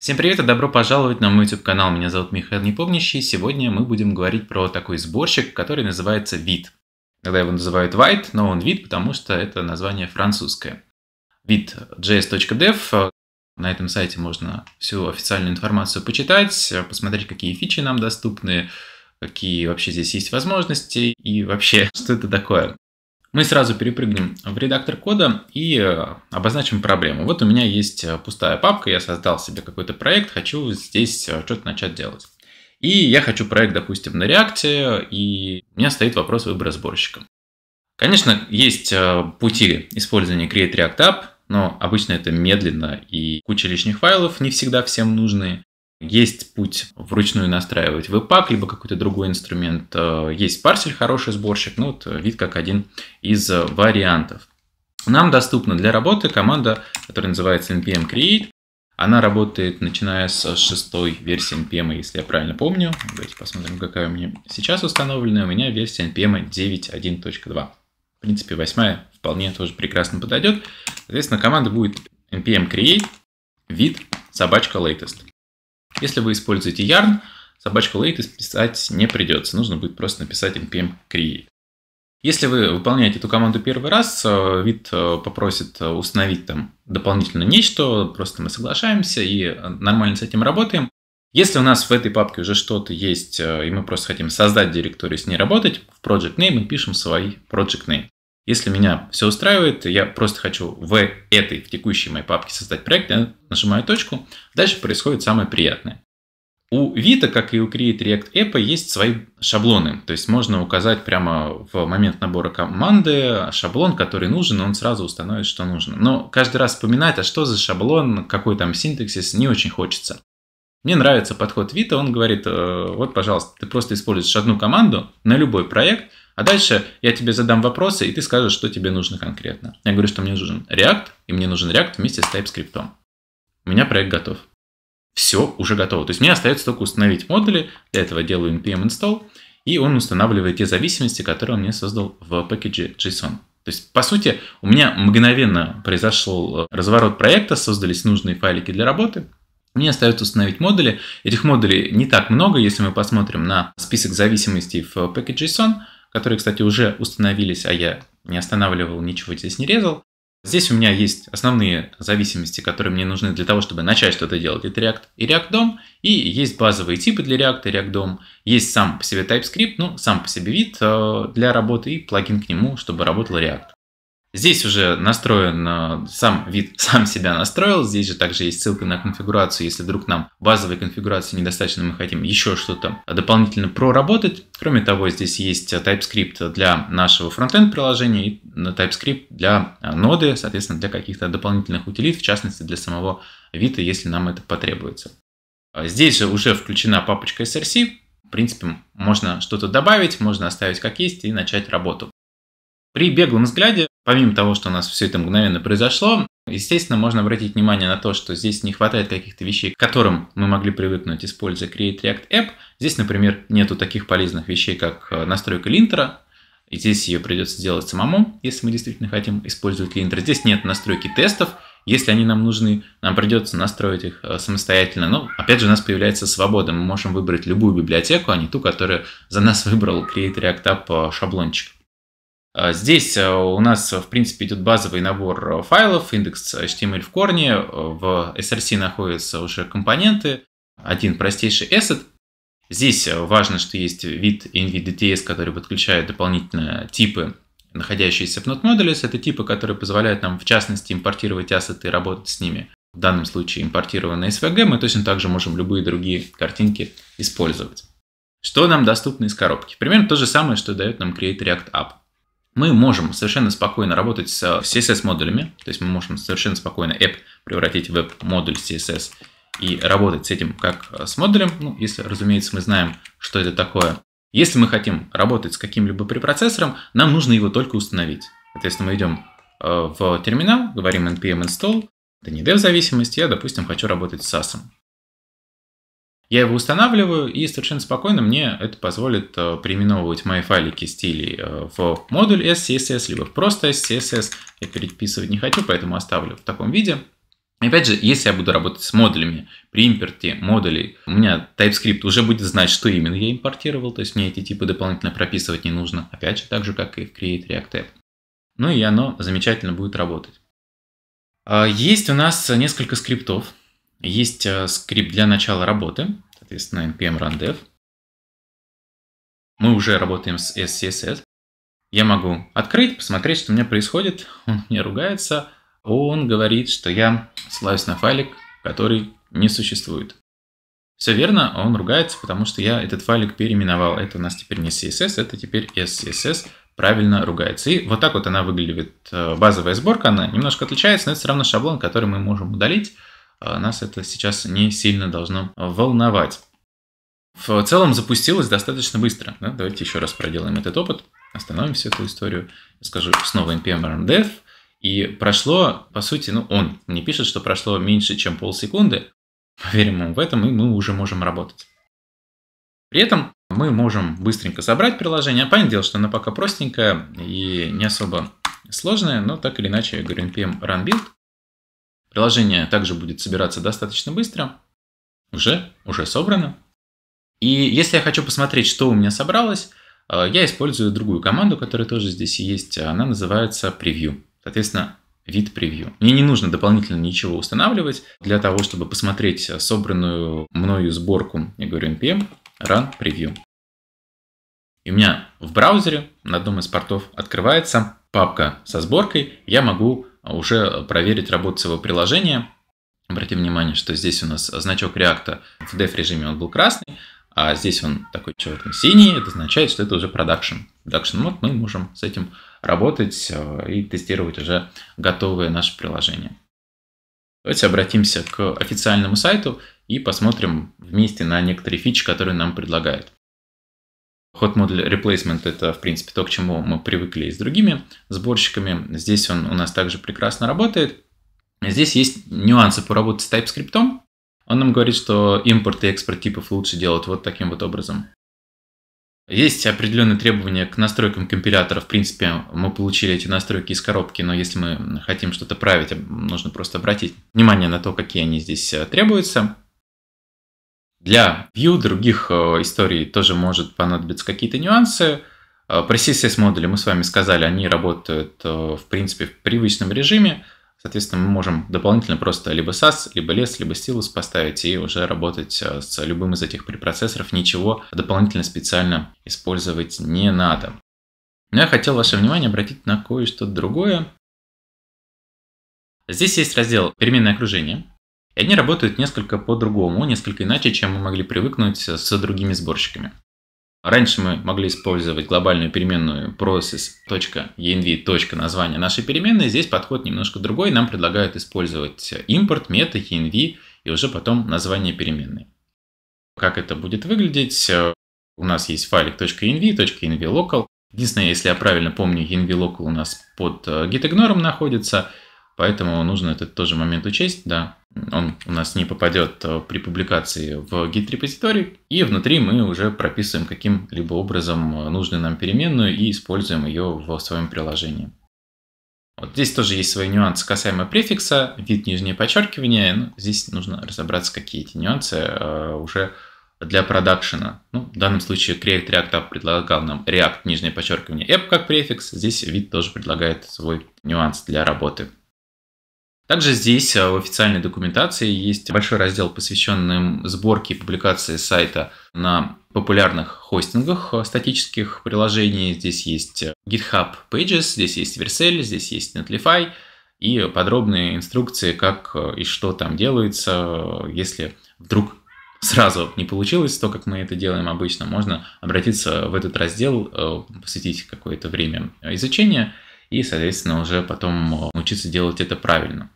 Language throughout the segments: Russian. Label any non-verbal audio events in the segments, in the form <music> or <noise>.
Всем привет и добро пожаловать на мой YouTube канал. Меня зовут Михаил Непомнящий. Сегодня мы будем говорить про такой сборщик, который называется вид. Иногда его называют White, но он вид, потому что это название французское. Вид js.dev. На этом сайте можно всю официальную информацию почитать, посмотреть, какие фичи нам доступны, какие вообще здесь есть возможности и вообще, <laughs> что это такое. Мы сразу перепрыгнем в редактор кода и э, обозначим проблему. Вот у меня есть э, пустая папка, я создал себе какой-то проект, хочу здесь э, что-то начать делать. И я хочу проект, допустим, на React, и у меня стоит вопрос выбора сборщика. Конечно, есть пути использования Create React App, но обычно это медленно и куча лишних файлов, не всегда всем нужные. Есть путь вручную настраивать веб-пак, либо какой-то другой инструмент. Э, есть парсель, хороший сборщик, ну вот э, вид как один из э, вариантов. Нам доступна для работы команда, которая называется npm create. Она работает начиная с шестой версии npm, если я правильно помню. Давайте посмотрим, какая у меня сейчас установлена. У меня версия npm 9.1.2. В принципе, восьмая вполне тоже прекрасно подойдет. Соответственно, команда будет npm create вид собачка latest. Если вы используете yarn, собачку late писать не придется. Нужно будет просто написать npm create. Если вы выполняете эту команду первый раз, э, вид э, попросит э, установить там дополнительно нечто, просто мы соглашаемся и нормально с этим работаем. Если у нас в этой папке уже что-то есть, и мы просто хотим создать директорию с ней работать, в project name мы пишем свой project name. Если меня все устраивает, я просто хочу в этой, в текущей моей папке создать проект, я нажимаю точку. Дальше происходит самое приятное. У Vita, как и у Create React App, есть свои шаблоны. То есть можно указать прямо в момент набора команды шаблон, который нужен, и он сразу установит, что нужно. Но каждый раз вспоминать, а что за шаблон, какой там синтаксис, не очень хочется. Мне нравится подход Вита, он говорит, «Э, вот, пожалуйста, ты просто используешь одну команду на любой проект, а дальше я тебе задам вопросы, и ты скажешь, что тебе нужно конкретно. Я говорю, что мне нужен React, и мне нужен React вместе с TypeScript. У меня проект готов. Все уже готово. То есть мне остается только установить модули, для этого делаю npm install, и он устанавливает те зависимости, которые он мне создал в пакете JSON. То есть, по сути, у меня мгновенно произошел э, разворот проекта, создались нужные файлики для работы, мне остается установить модули. Этих модулей не так много, если мы посмотрим на список зависимостей в package.json, которые, кстати, уже установились, а я не останавливал, ничего здесь не резал. Здесь у меня есть основные зависимости, которые мне нужны для того, чтобы начать что-то делать. Это React и React DOM, и есть базовые типы для React и React DOM, есть сам по себе TypeScript, ну, сам по себе вид э, для работы и плагин к нему, чтобы работал React. Здесь уже настроен э, сам вид, <laughs> сам себя настроил. Здесь же также есть ссылка на конфигурацию. Если вдруг нам базовой конфигурации недостаточно, мы хотим еще что-то дополнительно проработать. Кроме того, здесь есть э, TypeScript для нашего фронтенд приложения и э, TypeScript для ноды, соответственно, для каких-то дополнительных утилит, в частности, для самого вида, если нам это потребуется. А здесь же уже включена папочка SRC. В принципе, можно что-то добавить, можно оставить как есть и начать работу. При беглом взгляде, помимо того, что у нас все это мгновенно произошло, естественно, можно обратить внимание на то, что здесь не хватает каких-то вещей, к которым мы могли привыкнуть, используя Create React App. Здесь, например, нету таких полезных вещей, как э, настройка линтера, и здесь ее придется делать самому, если мы действительно хотим использовать линтер. Здесь нет настройки тестов, если они нам нужны, нам придется настроить их э, самостоятельно. Но опять же у нас появляется свобода, мы можем выбрать любую библиотеку, а не ту, которую за нас <laughs> выбрал Create React App э, шаблончик. А, здесь э, у нас, э, в принципе, идет базовый набор э, файлов, индекс HTML в корне, в SRC находятся уже компоненты, один простейший asset. Здесь важно, что есть вид NVDTS, который подключает дополнительно типы, находящиеся в node modules. Это типы, которые позволяют нам, в частности, импортировать ассеты и работать с ними. В данном случае импортированные SVG, мы точно также можем любые другие картинки использовать. Что нам доступно из коробки? Примерно то же самое, что дает нам Create React App мы можем совершенно спокойно работать с э, CSS-модулями, то есть мы можем совершенно спокойно app превратить в веб-модуль CSS и работать с этим как э, с модулем, ну, если, разумеется, мы знаем, что это такое. Если мы хотим работать с каким-либо препроцессором, нам нужно его только установить. Соответственно, мы идем э, в терминал, говорим npm install, это не dev-зависимость, я, допустим, хочу работать с SAS. Я его устанавливаю, и совершенно спокойно мне это позволит э, переименовывать мои файлики стилей э, в модуль S, CSS, либо в просто S, CSS. Я переписывать не хочу, поэтому оставлю в таком виде. Опять же, если я буду работать с модулями, при импорте модулей, у меня TypeScript уже будет знать, что именно я импортировал, то есть мне эти типы дополнительно прописывать не нужно, опять же, так же, как и в Create React App. Ну и оно замечательно будет работать. А, есть у нас несколько скриптов, есть э, скрипт для начала работы, соответственно, npm run dev. Мы уже работаем с SCSS. Я могу открыть, посмотреть, что у меня происходит. Он мне ругается. Он говорит, что я ссылаюсь на файлик, который не существует. Все верно, он ругается, потому что я этот файлик переименовал. Это у нас теперь не CSS, это теперь SCSS. Правильно ругается. И вот так вот она выглядит. Э, базовая сборка, она немножко отличается, но это все равно шаблон, который мы можем удалить Э, нас это сейчас не сильно должно э, волновать. В целом запустилось достаточно быстро. Да? Давайте еще раз проделаем этот опыт, остановим всю эту историю. скажу снова npm run dev. И прошло, по сути, ну он не пишет, что прошло меньше, чем полсекунды. Поверим ему в этом, и мы уже можем работать. При этом мы можем быстренько собрать приложение. Понятное дело, что оно пока простенькое и не особо сложное, но так или иначе, я говорю, npm run build – Приложение также будет собираться достаточно быстро. Уже, уже собрано. И если я хочу посмотреть, что у меня собралось, э, я использую другую команду, которая тоже здесь есть. Она называется Preview, Соответственно, вид превью. Мне не нужно дополнительно ничего устанавливать. Для того, чтобы посмотреть собранную мною сборку, я говорю npm run preview. И у меня в браузере на одном из портов открывается папка со сборкой. Я могу а уже проверить работу своего приложения. обратите внимание, что здесь у нас значок React в dev режиме он был красный, а здесь он такой черный синий. Это означает, что это уже продакшн. Production мод мы можем с этим работать э, и тестировать уже готовые наши приложения. Давайте обратимся к официальному сайту и посмотрим вместе на некоторые фичи, которые нам предлагают. Hot Model Replacement — это, в принципе, то, к чему мы привыкли с другими сборщиками. Здесь он у нас также прекрасно работает. Здесь есть нюансы по работе с TypeScript. Он нам говорит, что импорт и экспорт типов лучше делать вот таким вот образом. Есть определенные требования к настройкам компилятора. В принципе, мы получили эти настройки из коробки, но если мы хотим что-то править, нужно просто обратить внимание на то, какие они здесь э, требуются. Для view других э, историй тоже может понадобиться какие-то нюансы. Э, про CSS-модули мы с вами сказали, они работают, э, в принципе, в привычном режиме. Соответственно, мы можем дополнительно просто либо SAS, либо LESS, либо Stylus поставить и уже работать с любым из этих препроцессоров. Ничего дополнительно специально использовать не надо. Но я хотел ваше внимание обратить на кое-что другое. Здесь есть раздел «Переменное окружение», и они работают несколько по-другому, несколько иначе, чем мы могли привыкнуть с другими сборщиками. Раньше мы могли использовать глобальную переменную process.env. название нашей переменной. Здесь подход немножко другой. Нам предлагают использовать импорт, мета, env и уже потом название переменной. Как это будет выглядеть? У нас есть файлик .env, .envlocal. Единственное, если я правильно помню, envlocal у нас под э, gitignore находится – Поэтому нужно этот тоже момент учесть, да. Он у нас не попадет э, при публикации в гид-репозиторий, и внутри мы уже прописываем каким-либо образом э, нужную нам переменную и используем ее в своем приложении. Вот здесь тоже есть свои нюансы касаемо префикса, вид нижнее подчеркивание. Ну, здесь нужно разобраться, какие эти нюансы э, уже для продакшена. Ну, в данном случае Create React App предлагал нам React нижнее подчеркивание app как префикс. Здесь вид тоже предлагает свой нюанс для работы. Также здесь э, в официальной документации есть большой раздел, посвященный сборке и публикации сайта на популярных хостингах э, статических приложений. Здесь есть э, GitHub Pages, здесь есть Vercel, здесь есть Netlify и подробные инструкции, как и что там делается, если вдруг сразу не получилось то, как мы это делаем обычно, можно обратиться в этот раздел, посвятить какое-то время изучения и, соответственно, уже потом научиться делать это правильно.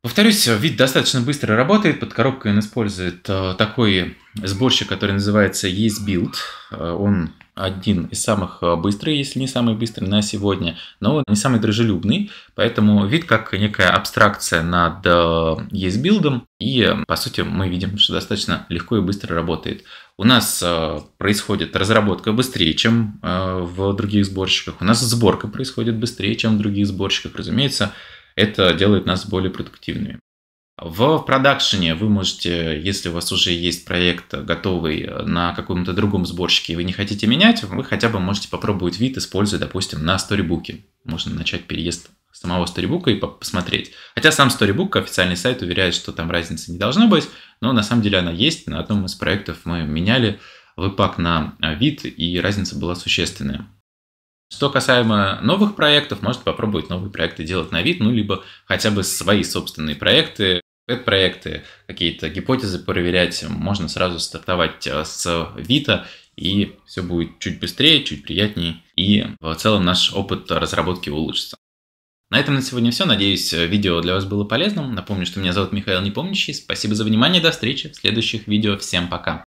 Повторюсь, вид достаточно быстро работает. Под коробкой он использует э, такой сборщик, который называется Build. Э, он один из самых э, быстрых, если не самый быстрый на сегодня, но не самый дружелюбный. Поэтому вид как некая абстракция над EaseBuild. И, по сути, мы видим, что достаточно легко и быстро работает. У нас происходит разработка быстрее, чем в других сборщиках. У нас сборка происходит быстрее, чем в других сборщиках. Разумеется, это делает нас более продуктивными. В продакшене вы можете, если у вас уже есть проект э, готовый э, на каком-то другом сборщике, и вы не хотите менять, вы хотя бы можете попробовать вид, используя, допустим, на сторибуке. Можно начать переезд самого сторибука и посмотреть. Хотя сам сторибук, официальный сайт, уверяет, что там разницы не должно быть, но на самом деле она есть. На одном из проектов мы меняли выпак на э, вид, и разница была существенная. Что касаемо новых проектов, можете попробовать новые проекты делать на вид, ну, либо хотя бы свои собственные проекты, проекты, какие-то гипотезы проверять, можно сразу стартовать э, с Вита, и все будет чуть быстрее, чуть приятнее, и в целом наш опыт разработки улучшится. На этом на сегодня все. Надеюсь, видео для вас было полезным. Напомню, что меня зовут Михаил Непомнящий. Спасибо за внимание. До встречи в следующих видео. Всем пока.